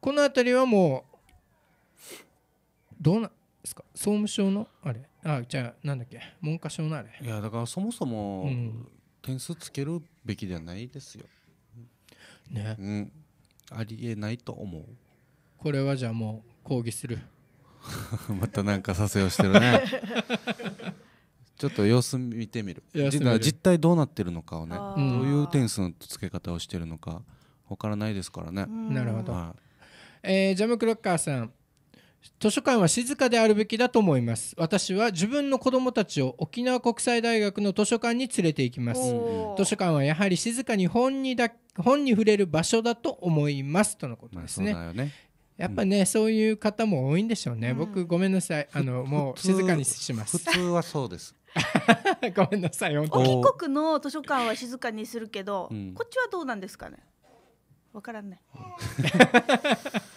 この辺りはもうどうなですか総務省のあれあじゃあなんだっけ文科省のあれいやだからそもそも点数つけるべきではないですよ、ね、うん、ありえないと思うこれはじゃあもう抗議する またなんかさせようしてるね ちょっと様子見てみる実態どうなってるのかをねどういう点数の付け方をしてるのかわからないですからねなるほど、はい、えー、ジャムクロッカーさん図書館は静かであるべきだと思います私は自分の子供たちを沖縄国際大学の図書館に連れて行きます図書館はやはり静かに本にだ本に触れる場所だと思いますとのことですねまあね、やっぱね、うん、そういう方も多いんでしょうね、うん、僕ごめんなさいあのもう静かにします普通はそうです ごめんなさい本沖国の図書館は静かにするけど、うん、こっちはどうなんですかねわからない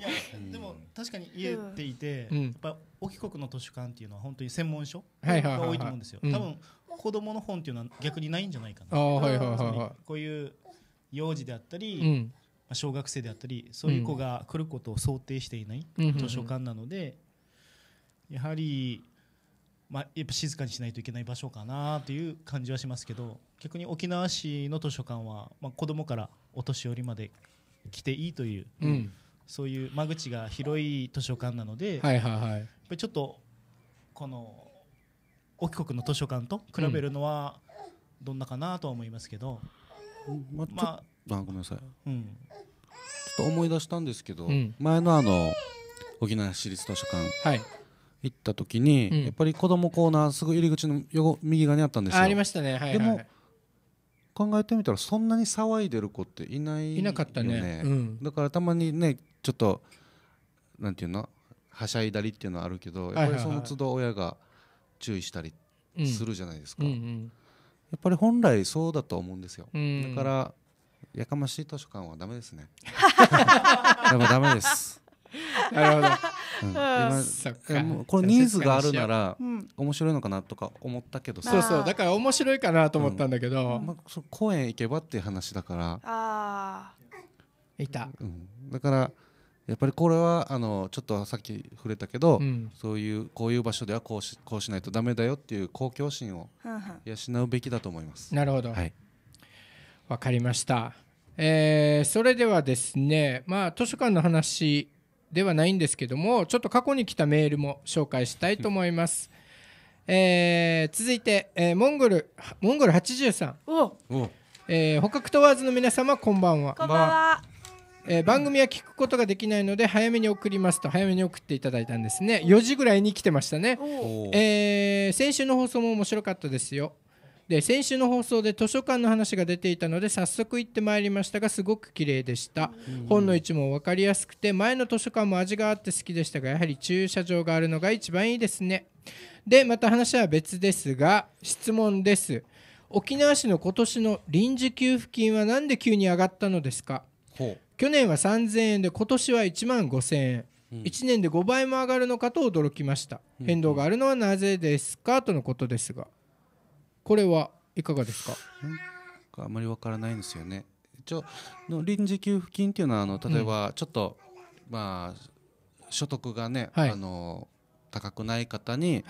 いやでも確かに家っていて、うん、やっぱ沖国の図書館っていうのは本当に専門書が多いと思うんですよ、多分子供の本っていうのは逆にないんじゃないかな、はいはいはい、こういう幼児であったり、うん小学生であったりそういう子が来ることを想定していない図書館なので、やはり、まあ、やっぱ静かにしないといけない場所かなという感じはしますけど逆に沖縄市の図書館は、まあ、子供からお年寄りまで来ていいという、うん、そういう間口が広い図書館なので、はいはいはい、やっぱりちょっとこの沖国の図書館と比べるのはどんなかなとは思いますけど、まあ、まあ、ごめんなさい、うん、ちょっと思い出したんですけど、うん、前のあの沖縄市立図書館、はい、行った時に、うん、やっぱり子供コーナーすぐ入り口の横右側にあったんですよありましたね、はいはい、でも考えてみたらそんなに騒いでる子っていない、いなかったね、だからたまにねちょっとなんていうのはしゃいだりっていうのはあるけどやっぱりその都度親が注意したりするじゃないですか、うんうんうん、やっぱり本来そうだと思うんですよ、うん、だからやかましい図書館はダメですねでも ダメですなるほど、うん、かこれニーズがあるなら面白いのかなとか思ったけどそうそうだから面白いかなと思ったんだけど、うん、まあ、公園行けばっていう話だからああいた、うん、だからやっぱりこれはあのちょっとさっき触れたけど、うん、そういうこういう場所ではこうしこうしないとだめだよっていう公共心を養うべきだと思います。はんはんなるほど、はい、分かりました、えー、それではですね、まあ、図書館の話ではないんですけどもちょっと過去に来たメールも紹介したいと思います。えー、続いて、えー、モンゴルモンゴル83おお、えー、捕獲問わずの皆様こんばんは。こんばんはえー、番組は聞くことができないので早めに送りますと早めに送っていただいたんですね4時ぐらいに来てましたね、えー、先週の放送も面白かったですよで先週の放送で図書館の話が出ていたので早速行ってまいりましたがすごく綺麗でした、うん、本の位置も分かりやすくて前の図書館も味があって好きでしたがやはり駐車場があるのが一番いいですねでまた話は別ですが質問です沖縄市の今年の臨時給付金は何で急に上がったのですか去年は3000円で今年は1万5000円、うん、1年で5倍も上がるのかと驚きました、うん、変動があるのはなぜですかとのことですがこれはいかがですかあまりわからないんですよね一応の臨時給付金っていうのはあの例えばちょっと、うん、まあ所得がね、はい、あの高くない方に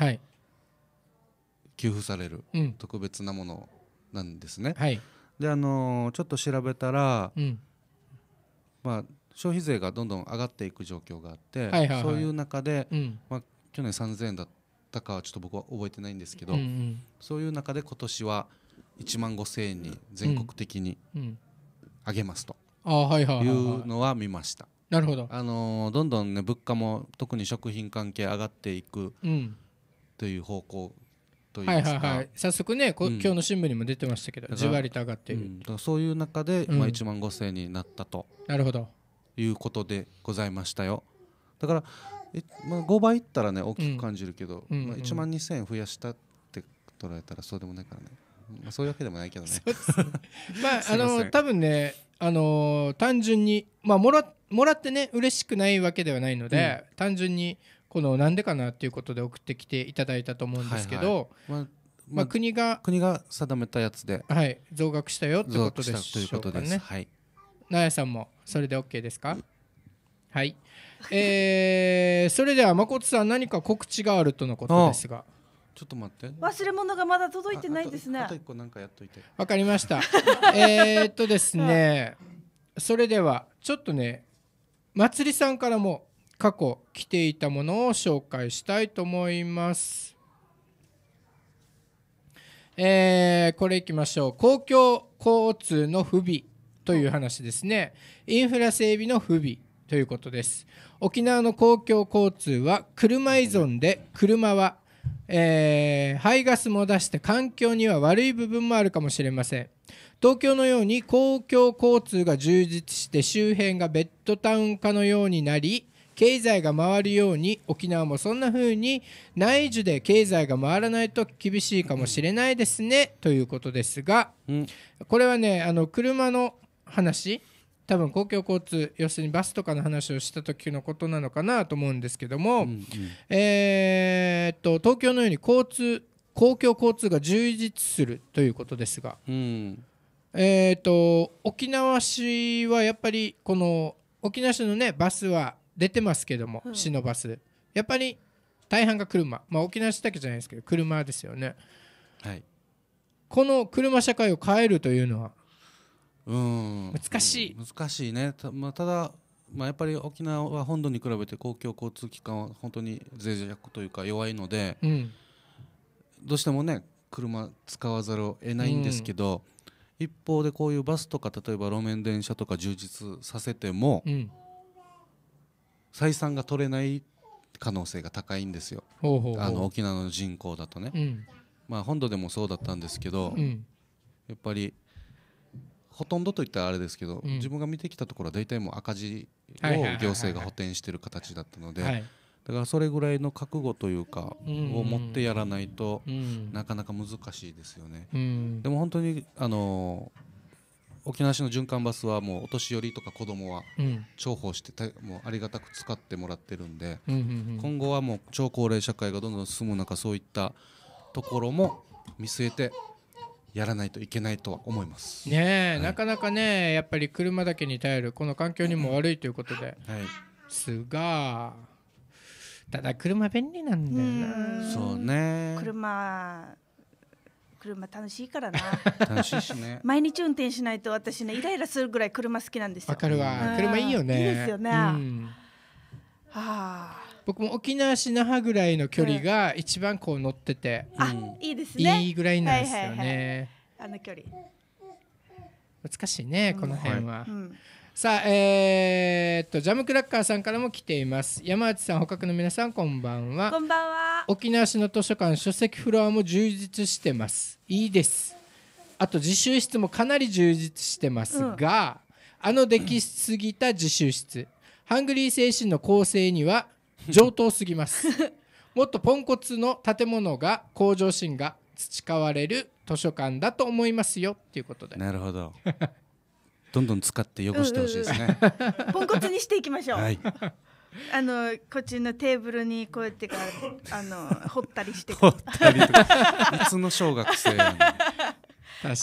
給付される、特別なものなんですね。はい、であのちょっと調べたら、うんまあ、消費税がどんどん上がっていく状況があって、はいはいはい、そういう中で、うん、まあ、去年3000円だったかはちょっと僕は覚えてないんですけど、うんうん、そういう中で今年は1万5000円に全国的に上げますと、うはいはい、いうのは見ました。なるほど、あのー、どんどん、ね、物価も特に食品関係上がっていくうん、という方向といいますか、はいはい早速ね今日の新聞にも出てましたけど、うん、じわりと上がっている、そういう中で、まあ、1万5000円になったと、なるほどいうことでございましたよだからえ、まあ、5倍いったらね大きく感じるけど、1万2000円増やしたって捉えたらそうでもないからね、まあ、そういうわけでもないけどね まああの多分ねあの単純にまあもらもらってね嬉しくないわけではないので、単純にこのなんでかなっていうことで送ってきていただいたと思うんですけど、はいはいまあ、まあ、国が国が定めたやつで、はい、増額したよってことでしょうかね。はい、なやさんもそれで OK ですかはい、えー、それでは誠さん何か告知があるとのことですがちょっと待って忘れ物がまだ届いてないですねわかりました えっとですね、それではちょっとねまつりさんからも過去来ていたものを紹介したいと思います。えー、これいきましょう公共交通の不備という話ですねインフラ整備の不備ということです沖縄の公共交通は車依存で車は、えー、排ガスも出して環境には悪い部分もあるかもしれません東京のように公共交通が充実して周辺がベッドタウン化のようになり経済が回るように沖縄もそんな風に内需で経済が回らないと厳しいかもしれないですね、ということですが、これはねあの車の話多分公共交通要するにバスとかの話をした時のことなのかなと思うんですけども、うんうん、えー、っと東京のように交通公共交通が充実するということですが、うん、えー、っと沖縄市はやっぱりこの沖縄市のねバスは出てますけども、うん、シノバスやっぱり大半が車、まあ、沖縄市だけじゃないですけど車ですよね、はい、この車社会を変えるというのはうん難しい難しいねた,、まあ、ただ、まあ、やっぱり沖縄は本土に比べて公共交通機関は本当に脆弱というか弱いので、うん、どうしてもね車使わざるを得ないんですけど、うん、一方でこういうバスとか例えば路面電車とか充実させても、うん採算が取れない可能性が高いんですよあの沖縄の人口だとね、うん、まあ、本土でもそうだったんですけど、うん、やっぱりほとんどといったらあれですけど、うん、自分が見てきたところは大体もう赤字を行政が補填してる形だったので、だからそれぐらいの覚悟というかを持ってやらないとなかなか難しいですよね。でも本当にあの沖縄市の循環バスはもうお年寄りとか子供は重宝してた、もうありがたく使ってもらってるんで、今後はもう超高齢社会がどんどん進む中そういったところも見据えてやらないといけないとは思いますねえ、はい、なかなかねやっぱり車だけに頼るこの環境にも悪いということで、はい、すがただ車便利なんだよなそうね車車楽しいからな楽しいしね 毎日運転しないと私ねイライラするぐらい車好きなんですよわかるわ、車いいよねいいですよね、うん、はあ僕も沖縄市那覇ぐらいの距離が一番こう乗ってて、うん、あいいですねいいぐらいなんですよね、はいはいはい、あの距離難しいねこの辺は、うんさあえー、っとジャムクラッカーさんからも来ています山内さん捕獲の皆さんこんばんはこんばんは沖縄市の図書館書籍フロアも充実してますいいですあと自習室もかなり充実してますが、うん、あのできすぎた自習室、うん、ハングリー精神の構成には上等すぎます もっとポンコツの建物が向上心が培われる図書館だと思いますよっていうことでなるほど どんどん使って汚してほしいですね。ポンコツにしていきましょう。はい、あのこっちのテーブルにこうやってかあの掘ったりして掘ったりとか夏の小学生確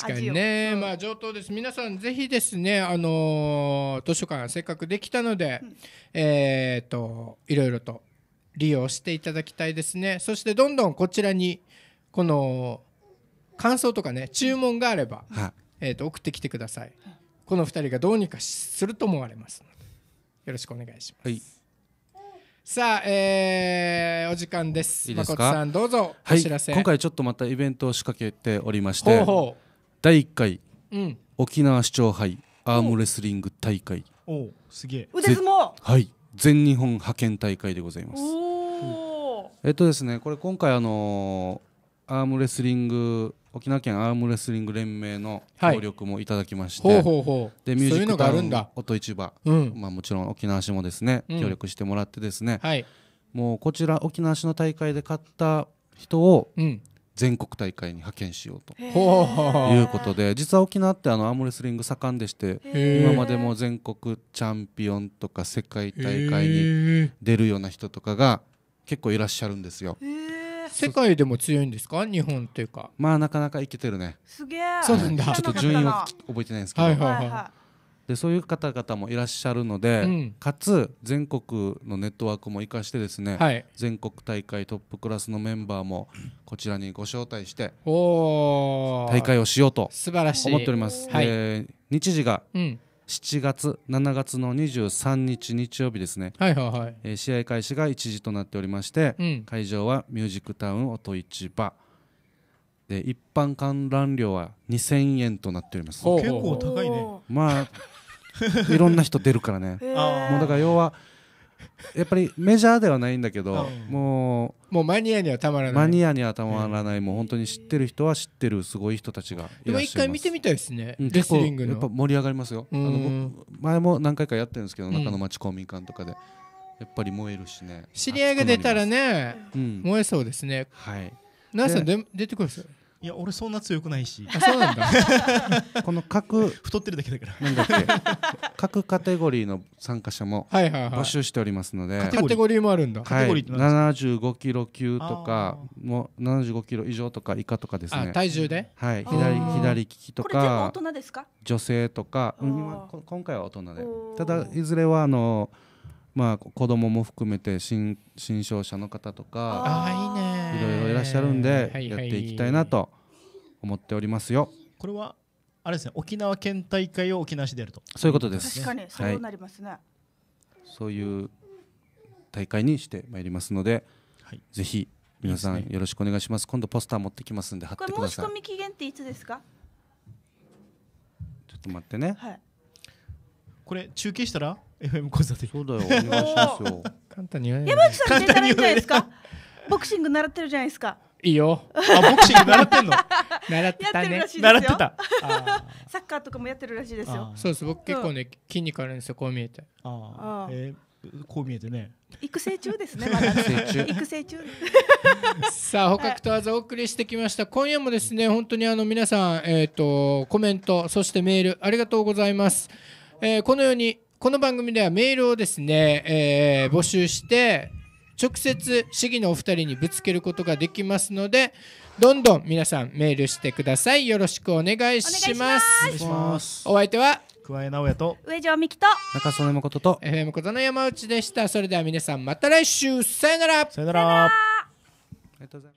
かにね、まあ上等です。皆さんぜひですね、あのー、図書館せっかくできたので、うん、えっ、ー、といろいろと利用していただきたいですね。そしてどんどんこちらにこの感想とかね注文があれば、うん、えっ、ー、と送ってきてください。うこの2人がどうにかすると思われますのでよろしくお願いします。はいさあ、えー、お時間です。いいです誠さん、どうぞ、はい、今回ちょっとまたイベントを仕掛けておりまして、ほうほう第1回、うん、沖縄市長杯アームレスリング大会。おすげえ。腕相撲はい、全日本派遣大会でございます。おお、えっとですね、これ今回あのー、アームレスリング沖縄県アームレスリング連盟の協力もいただきまして、はい、でミュージックタウン音市場、うん、まあ、もちろん沖縄市もですね、協力してもらってですね、はい、もうこちら沖縄市の大会で勝った人を、全国大会に派遣しようということで実は沖縄ってあのアームレスリング盛んでして今までも全国チャンピオンとか世界大会に出るような人とかが結構いらっしゃるんですよ。世界でも強いんですか日本っていうかまあなかなかいけてるねすげえそうなんだちょっと順位は覚えてないんですけどはいはいはいでそういう方々もいらっしゃるので、うん、かつ全国のネットワークも生かしてですね、はい、全国大会トップクラスのメンバーもこちらにご招待して大会をしようと素晴らしい思っております。はい、日時が、うん7月7月の23日日曜日ですね、はいはいはいえー、試合開始が1時となっておりまして、うん、会場はミュージックタウン音市場で一般観覧料は2000円となっております結構高いねまあ いろんな人出るからね、えー、もうだから要はやっぱりメジャーではないんだけど、うん、もうもうマニアにはたまらないマニアにはたまらない、うん、もう本当に知ってる人は知ってるすごい人たちがでも一回見てみたいですね、うん、レスリングのやっぱ盛り上がりますよあの前も何回かやってるんですけど中野町公民館とかで、やっぱり燃えるしね知り合いが出たらね、燃えそうですねはい奈良さん出てくださいいや俺そんな強くないしあそうなんだ この各太ってるだけだからなんだっけ各カテゴリーの参加者も募集しておりますので、カテゴリーもあるんだ、カはテゴリーって何75キロ級とかもう75キロ以上とか以下とかですね体重ではい左左利きとこれ全部大か人ですか女性とかうん今回は大人でただいずれはあのーまあ、子供も含めて新新商社の方とかいろいろいらっしゃるんでやっていきたいなと思っておりますよ。はいはい、これはあれですね沖縄県大会を沖縄市でやるとそういうことです。確かにそうなりますね、はい、そういう大会にしてまいりますので、はい、ぜひ皆さんよろしくお願いします。今度ポスター持ってきますんで貼ってください。申し込み期限っていつですか？ちょっと待ってね。はい、これ中継したら？FM 講座でそうだよお願いしますよ 簡単に言わない山内さん出たらいいんじゃないですかボクシング習ってるじゃないですかいいよあボクシング習ってんの 習ってたね習ってたサッカーとかもやってるらしいですよそうです僕結構ね筋肉あるんですよこう見えてああ、えー、こう見えてね育成中ですね、まだ、ね、育成中さあ捕獲と技ざお送りしてきました、今夜もですね本当にあの皆さん、えーと、とコメントそしてメールありがとうございます、えー、このようにこの番組ではメールをですね、えー、募集して直接市議のお二人にぶつけることができますのでどんどん皆さんメールしてくださいよろしくお願いしますお願いしますお相手は桑江直也と上条美希と中曽根誠と FM ことの山内でしたそれでは皆さんまた来週さよならさよならありがとうございます